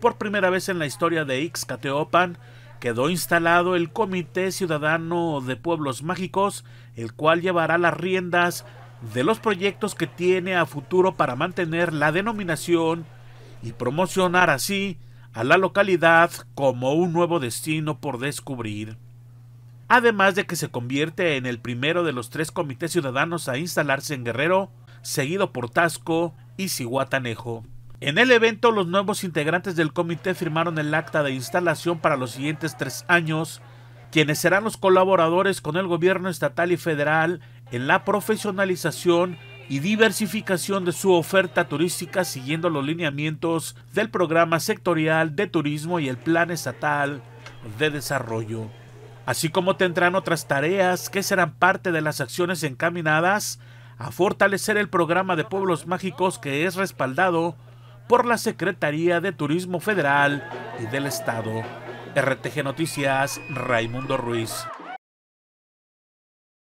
Por primera vez en la historia de Ixcateopan quedó instalado el Comité Ciudadano de Pueblos Mágicos, el cual llevará las riendas de los proyectos que tiene a futuro para mantener la denominación y promocionar así a la localidad como un nuevo destino por descubrir. Además de que se convierte en el primero de los tres comités ciudadanos a instalarse en Guerrero, seguido por Tasco y Cihuatanejo. En el evento, los nuevos integrantes del comité firmaron el acta de instalación para los siguientes tres años, quienes serán los colaboradores con el gobierno estatal y federal en la profesionalización y diversificación de su oferta turística siguiendo los lineamientos del programa sectorial de turismo y el plan estatal de desarrollo, así como tendrán otras tareas que serán parte de las acciones encaminadas a fortalecer el programa de pueblos mágicos que es respaldado por la Secretaría de Turismo Federal y del Estado. RTG Noticias, Raimundo Ruiz.